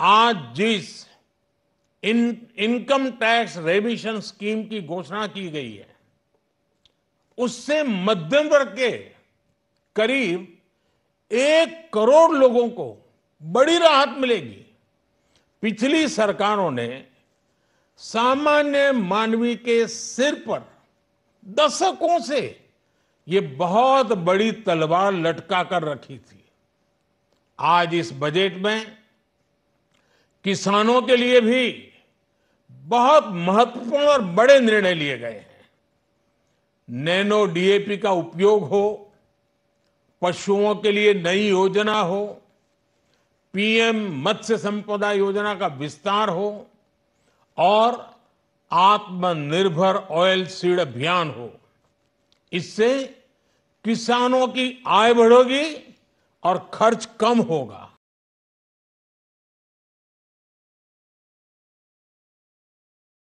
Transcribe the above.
आज जिस in income tax revision scheme की घोषणा की गई है उससे मध्यम वर्ग के करीब एक करोड़ लोगों को बड़ी राहत मिलेगी पिछली सरकारों ने सामान्य मानवी के सिर पर दशकों से ये बहुत बड़ी तलवार लटका कर रखी थी आज इस बजट में किसानों के लिए भी बहुत महत्वपूर्ण और बड़े निर्णय लिए गए हैं नैनो डीएपी का उपयोग हो पशुओं के लिए नई योजना हो पीएम मत्स्य संपदा योजना का विस्तार हो और आत्मनिर्भर ऑयल सीड अभियान हो इससे किसानों की आय बढ़ोगी और खर्च कम होगा